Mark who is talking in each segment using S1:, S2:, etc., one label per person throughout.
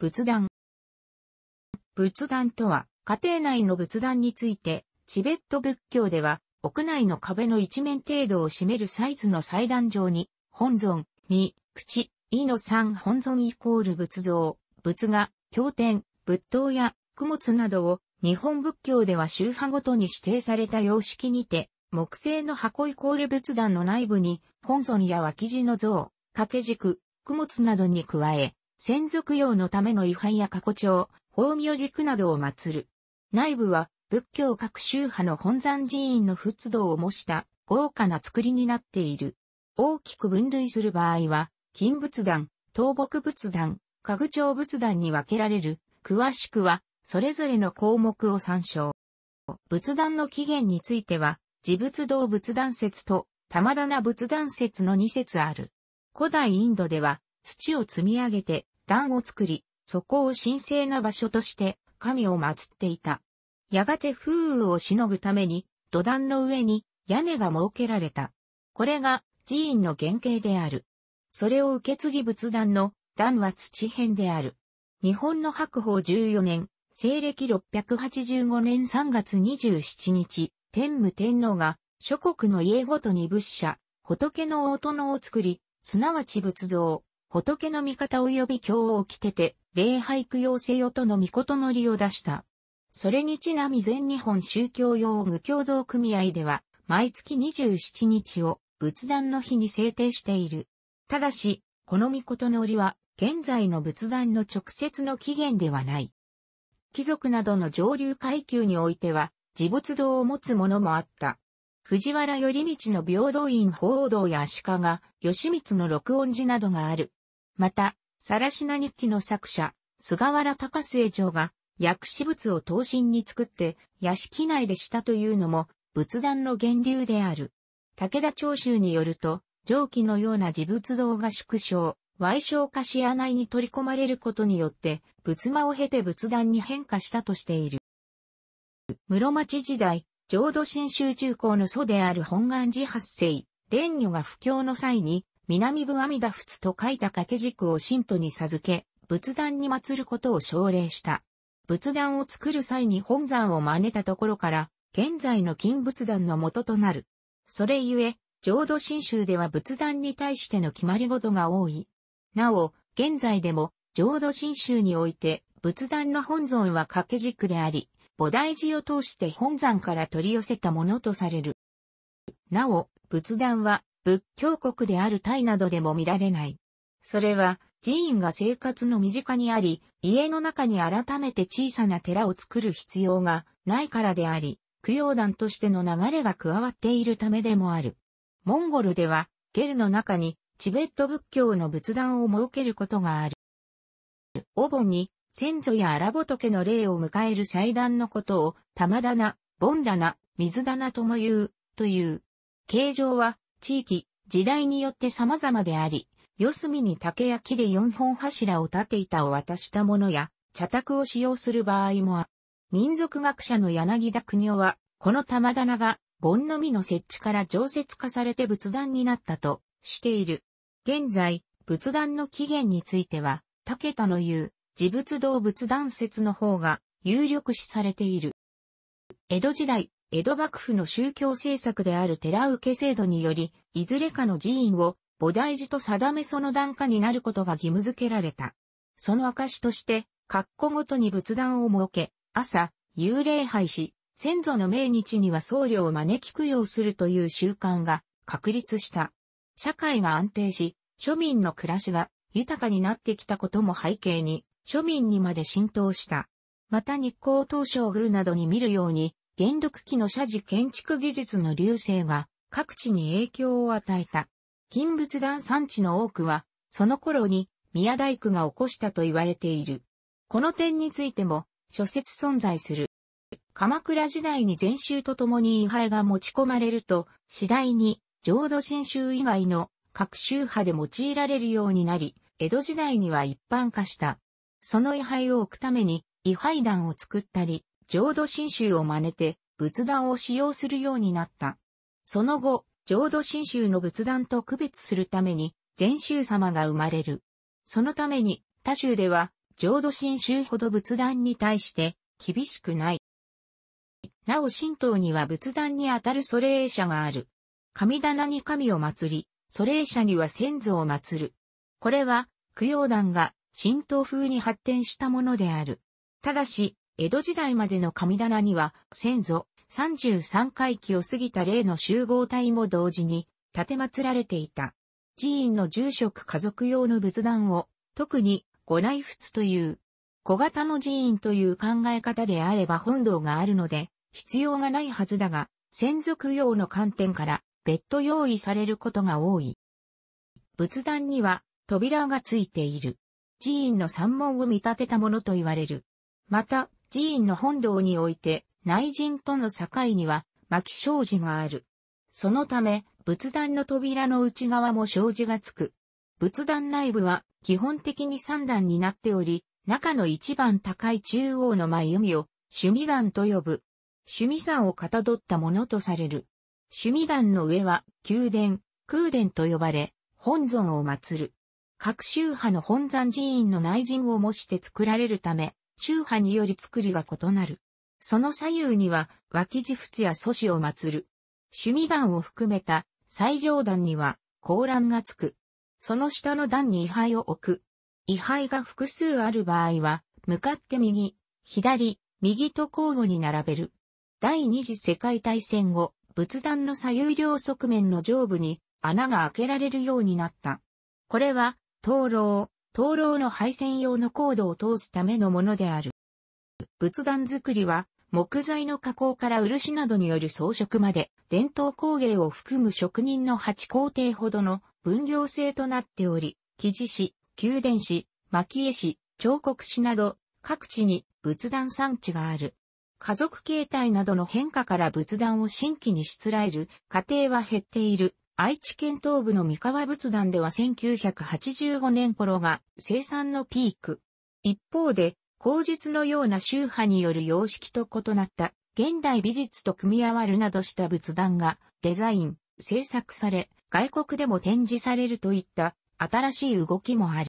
S1: 仏壇。仏壇とは、家庭内の仏壇について、チベット仏教では、屋内の壁の一面程度を占めるサイズの祭壇上に、本尊、身、口、意の三本尊イコール仏像、仏画、経典、仏塔や供物などを、日本仏教では宗派ごとに指定された様式にて、木製の箱イコール仏壇の内部に、本尊や脇地の像、掛け軸、供物などに加え、先供用のための違反や過去帳、法名軸などを祀る。内部は仏教各宗派の本山寺院の仏道を模した豪華な作りになっている。大きく分類する場合は、金仏壇、倒木仏壇、家具帳仏壇に分けられる、詳しくは、それぞれの項目を参照。仏壇の起源については、自仏道仏壇説と玉棚仏壇説の2説ある。古代インドでは、土を積み上げて、壇を作り、そこを神聖な場所として神を祀っていた。やがて風雨をしのぐために土壇の上に屋根が設けられた。これが寺院の原型である。それを受け継ぎ仏壇の壇は土辺である。日本の白宝14年、西暦685年3月27日、天武天皇が諸国の家ごとに仏社、仏の大殿を作り、すなわち仏像、仏の味方及び教を着てて、礼拝供養せよとの御事のりを出した。それにちなみ全日本宗教用具共同組合では、毎月27日を仏壇の日に制定している。ただし、この御事のりは、現在の仏壇の直接の起源ではない。貴族などの上流階級においては、自仏堂を持つ者もあった。藤原頼道の平等院報道や足利、義満の録音寺などがある。また、さらしな日記の作者、菅原高末城が、薬師仏を刀身に作って、屋敷内でしたというのも、仏壇の源流である。武田長州によると、蒸気のような自仏像が縮小、矮小化し穴に取り込まれることによって、仏間を経て仏壇に変化したとしている。室町時代、浄土真宗中高の祖である本願寺発生、蓮女が布教の際に、南部阿弥陀仏と書いた掛け軸を信徒に授け、仏壇に祀ることを奨励した。仏壇を作る際に本山を真似たところから、現在の金仏壇の元となる。それゆえ、浄土真宗では仏壇に対しての決まり事が多い。なお、現在でも、浄土真宗において、仏壇の本尊は掛け軸であり、菩提寺を通して本山から取り寄せたものとされる。なお、仏壇は仏教国であるタイなどでも見られない。それは、寺院が生活の身近にあり、家の中に改めて小さな寺を作る必要がないからであり、供養団としての流れが加わっているためでもある。モンゴルでは、ゲルの中にチベット仏教の仏壇を設けることがある。お盆に先祖や荒仏の霊を迎える祭壇のことを玉棚、盆棚、水棚とも言う、という。形状は地域、時代によって様々であり、四隅に竹や木で四本柱を立て板を渡したものや、茶卓を使用する場合もあ民族学者の柳田国夫は、この玉棚が、盆のみの設置から常設化されて仏壇になったとしている。現在、仏壇の起源については、竹田の言う、自仏道仏壇説の方が有力視されている。江戸時代、江戸幕府の宗教政策である寺受け制度により、いずれかの寺院を菩提寺と定めその段下になることが義務付けられた。その証として、括弧ごとに仏壇を設け、朝、幽霊拝し、先祖の命日には僧侶を招き供養するという習慣が確立した。社会が安定し、庶民の暮らしが豊かになってきたことも背景に、庶民にまで浸透した。また日光東照宮などに見るように、元禄期の社寺建築技術の流星が各地に影響を与えた。金仏壇産地の多くは、その頃に宮大工が起こしたと言われている。この点についても諸説存在する。鎌倉時代に禅宗と共に位牌が持ち込まれると、次第に浄土真宗以外の各宗派で用いられるようになり、江戸時代には一般化した。その位牌を置くために位牌壇を作ったり、浄土真宗を真似て仏壇を使用するようになった。その後、浄土真宗の仏壇と区別するために、禅宗様が生まれる。そのために、他宗では、浄土真宗ほど仏壇に対して厳しくない。なお神道には仏壇にあたる祖霊者がある。神棚に神を祀り、祖霊者には先祖を祀る。これは、供養団が神道風に発展したものである。ただし、江戸時代までの神棚には、先祖、33回忌を過ぎた例の集合体も同時に、建て祀られていた。寺院の住職家族用の仏壇を、特に、五来仏という、小型の寺院という考え方であれば本堂があるので、必要がないはずだが、専属用の観点から別途用意されることが多い。仏壇には扉がついている。寺院の山門を見立てたものと言われる。また、寺院の本堂において、内陣との境には、牧障子がある。そのため、仏壇の扉の内側も障子がつく。仏壇内部は、基本的に三段になっており、中の一番高い中央の眉を、趣味岩と呼ぶ。趣味山をかたどったものとされる。趣味岩の上は、宮殿、空殿と呼ばれ、本尊を祀る。各宗派の本山寺院の内陣を模して作られるため、宗派により作りが異なる。その左右には、脇地仏や祖師を祀る。趣味団を含めた最上段には、高欄がつく。その下の段に位牌を置く。位牌が複数ある場合は、向かって右、左、右と交互に並べる。第二次世界大戦後、仏壇の左右両側面の上部に穴が開けられるようになった。これは、灯籠、灯籠の配線用のコードを通すためのものである。仏壇作りは、木材の加工から漆などによる装飾まで、伝統工芸を含む職人の8工程ほどの分業制となっており、木地師、宮殿師、蒔絵師、彫刻師など、各地に仏壇産地がある。家族形態などの変化から仏壇を新規にしつらえる家庭は減っている愛知県東部の三河仏壇では1985年頃が生産のピーク。一方で、口実のような宗派による様式と異なった現代美術と組み合わるなどした仏壇がデザイン、制作され、外国でも展示されるといった新しい動きもある。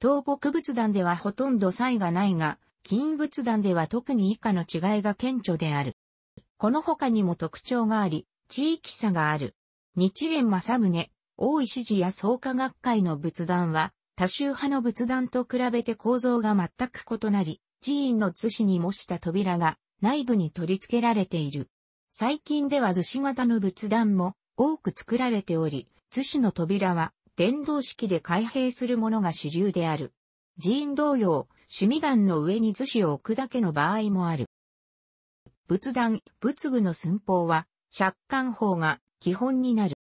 S1: 東北仏壇ではほとんど差がないが、金仏壇では特に以下の違いが顕著である。この他にも特徴があり、地域差がある。日蓮正宗、大石寺や創価学会の仏壇は、多宗派の仏壇と比べて構造が全く異なり、寺院の寿司に模した扉が内部に取り付けられている。最近では寿司型の仏壇も多く作られており、寿司の扉は電動式で開閉するものが主流である。寺院同様、趣味壇の上に寿司を置くだけの場合もある。仏壇、仏具の寸法は、借款法が基本になる。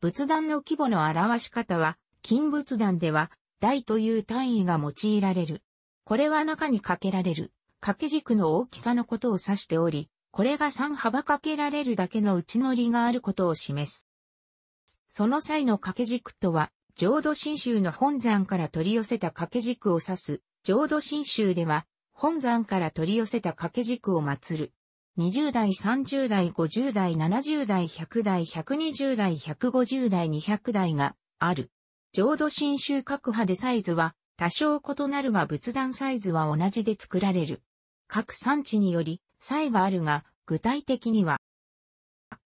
S1: 仏壇の規模の表し方は、金仏壇では、台という単位が用いられる。これは中にかけられる、掛け軸の大きさのことを指しており、これが3幅かけられるだけの内乗りがあることを示す。その際の掛け軸とは、浄土真宗の本山から取り寄せた掛け軸を指す、浄土真宗では、本山から取り寄せた掛け軸を祀る。20代、30代、50代、70代、100代、120代、150代、200代がある。浄土真宗各派でサイズは多少異なるが仏壇サイズは同じで作られる。各産地により差異があるが、具体的には、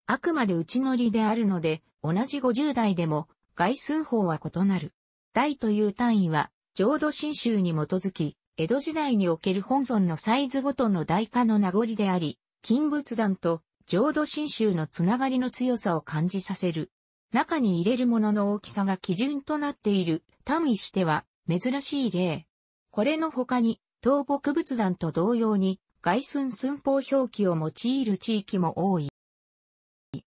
S1: あくまで内乗りであるので、同じ50代でも、外数法は異なる。代という単位は、浄土真宗に基づき、江戸時代における本尊のサイズごとの代化の名残であり、金仏壇と浄土真宗のつながりの強さを感じさせる。中に入れるものの大きさが基準となっている、単位しては珍しい例。これの他に、東北仏壇と同様に、外寸寸法表記を用いる地域も多い。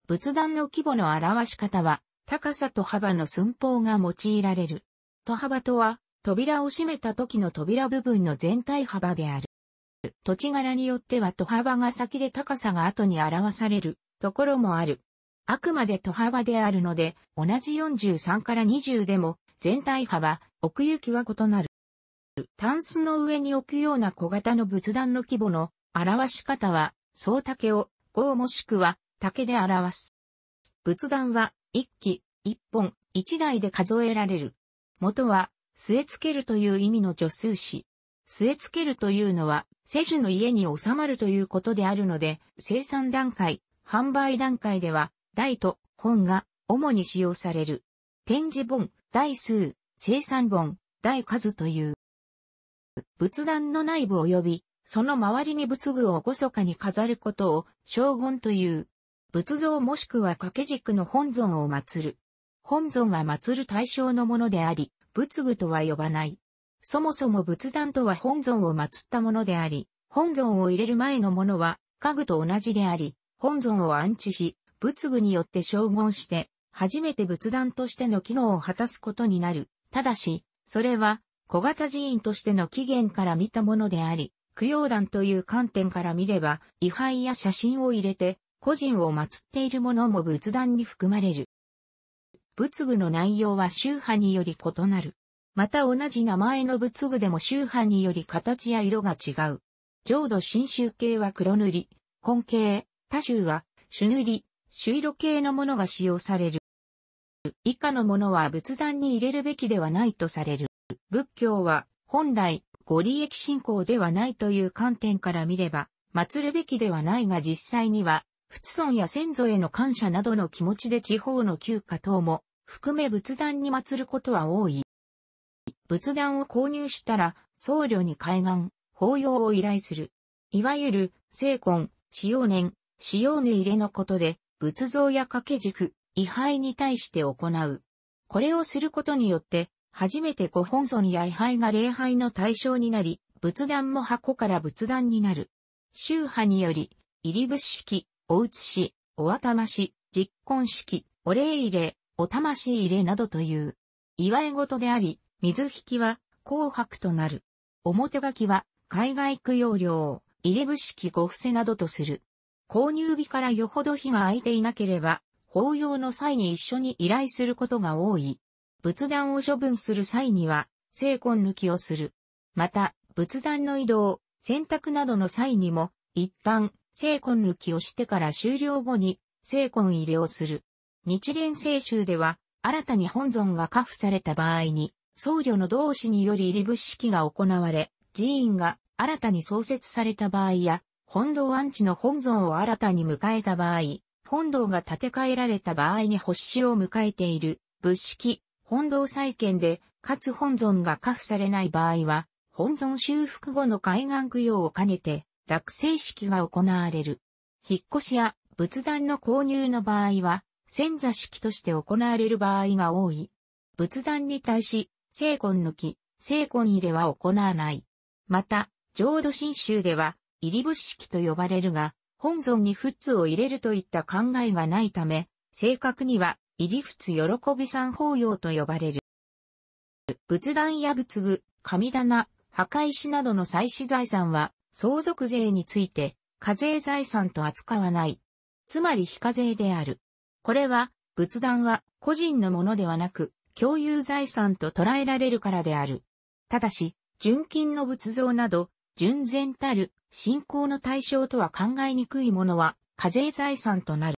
S1: 仏壇の規模の表し方は、高さと幅の寸法が用いられる。と幅とは、扉を閉めた時の扉部分の全体幅である。土地柄によっては戸幅が先で高さが後に表されるところもある。あくまで戸幅であるので、同じ43から20でも、全体幅、奥行きは異なる。タンスの上に置くような小型の仏壇の規模の表し方は、総竹を、合もしくは竹で表す。仏壇は、一基、一本、一台で数えられる。元は、据え付けるという意味の助数詞。据え付けるというのは、世主の家に収まるということであるので、生産段階、販売段階では、台と本が主に使用される。展示本、台数、生産本、台数という。仏壇の内部及び、その周りに仏具をそかに飾ることを、荘厳という。仏像もしくは掛け軸の本尊を祀る。本尊は祀る対象のものであり、仏具とは呼ばない。そもそも仏壇とは本尊を祀ったものであり、本尊を入れる前のものは家具と同じであり、本尊を安置し、仏具によって称号して、初めて仏壇としての機能を果たすことになる。ただし、それは小型寺院としての起源から見たものであり、供養団という観点から見れば、位牌や写真を入れて、個人を祀っているものも仏壇に含まれる。仏具の内容は宗派により異なる。また同じ名前の仏具でも宗派により形や色が違う。浄土真宗系は黒塗り、根系、他宗は朱塗り、朱色系のものが使用される。以下のものは仏壇に入れるべきではないとされる。仏教は本来ご利益信仰ではないという観点から見れば、祀るべきではないが実際には、仏尊や先祖への感謝などの気持ちで地方の休暇等も含め仏壇に祀ることは多い。仏壇を購入したら、僧侶に開眼、法要を依頼する。いわゆる、聖魂、使用年、使用ぬ入れのことで、仏像や掛け軸、位牌に対して行う。これをすることによって、初めてご本尊や位牌が礼拝の対象になり、仏壇も箱から仏壇になる。宗派により、入り仏式、お写し、お頭し、実婚式、お礼入れ、お魂入れなどという、祝い事であり、水引は紅白となる。表書きは海外供養料、入れ伏式ご伏せなどとする。購入日からよほど日が空いていなければ、法要の際に一緒に依頼することが多い。仏壇を処分する際には、精魂抜きをする。また、仏壇の移動、洗濯などの際にも、一旦、精魂抜きをしてから終了後に、精魂入れをする。日蓮聖集では、新たに本尊がカフされた場合に、僧侶の同士により入り仏式が行われ、寺院が新たに創設された場合や、本堂安置の本尊を新たに迎えた場合、本堂が建て替えられた場合に発始を迎えている仏式、本堂再建で、かつ本尊が下付されない場合は、本尊修復後の海岸供養を兼ねて、落成式が行われる。引っ越しや仏壇の購入の場合は、先座式として行われる場合が多い。仏壇に対し、聖魂抜き、聖魂入れは行わない。また、浄土真宗では、入り仏式と呼ばれるが、本尊に仏を入れるといった考えがないため、正確には、入り仏喜び三法要と呼ばれる。仏壇や仏具、神棚、墓石などの祭祀財産は、相続税について、課税財産と扱わない。つまり非課税である。これは、仏壇は個人のものではなく、共有財産と捉えられるからである。ただし、純金の仏像など、純然たる信仰の対象とは考えにくいものは課税財産となる。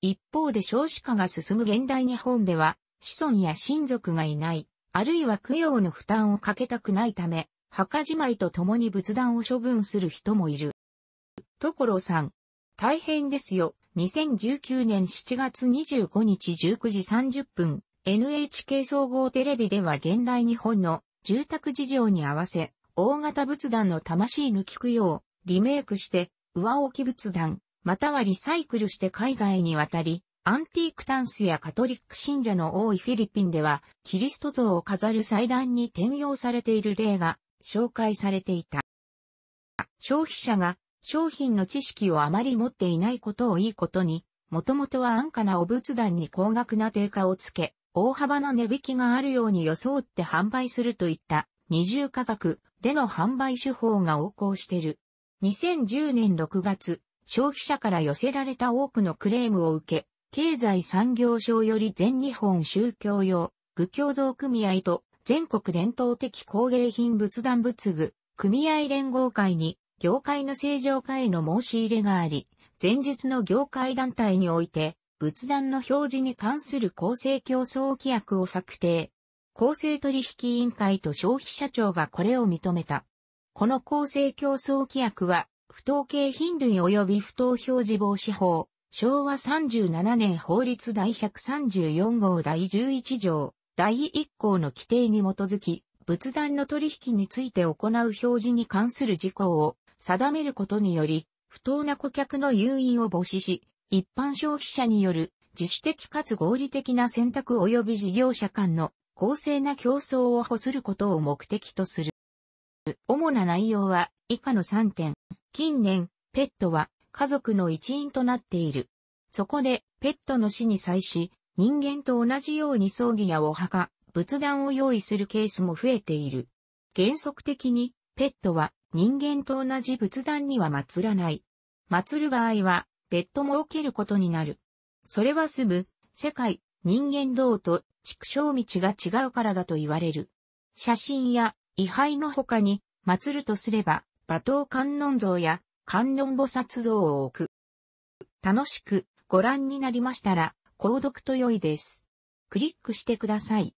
S1: 一方で少子化が進む現代日本では、子孫や親族がいない、あるいは供養の負担をかけたくないため、墓じまいと共に仏壇を処分する人もいる。ところさん、大変ですよ。2019年7月25日19時30分、NHK 総合テレビでは現代日本の住宅事情に合わせ、大型仏壇の魂抜き供養、リメイクして、上置き仏壇、またはリサイクルして海外に渡り、アンティークタンスやカトリック信者の多いフィリピンでは、キリスト像を飾る祭壇に転用されている例が紹介されていた。消費者が商品の知識をあまり持っていないことをいいことに、もともとは安価なお仏壇に高額な定価をつけ、大幅な値引きがあるように装って販売するといった二重価格での販売手法が横行している。2010年6月、消費者から寄せられた多くのクレームを受け、経済産業省より全日本宗教用具協同組合と全国伝統的工芸品仏壇仏具組合連合会に業界の正常化への申し入れがあり、前述の業界団体において仏壇の表示に関する公正競争規約を策定。公正取引委員会と消費者庁がこれを認めた。この公正競争規約は、不当景品類及び不当表示防止法、昭和37年法律第134号第11条、第1項の規定に基づき、仏壇の取引について行う表示に関する事項を定めることにより、不当な顧客の誘引を防止し、一般消費者による自主的かつ合理的な選択及び事業者間の公正な競争を保することを目的とする。主な内容は以下の3点。近年、ペットは家族の一員となっている。そこで、ペットの死に際し、人間と同じように葬儀やお墓、仏壇を用意するケースも増えている。原則的に、ペットは人間と同じ仏壇には祀らない。祀る場合は、別途設けることになる。それはすぐ、世界、人間道と畜生道が違うからだと言われる。写真や位牌の他に、祀るとすれば、馬頭観音像や観音菩薩像を置く。楽しくご覧になりましたら、購読と良いです。クリックしてください。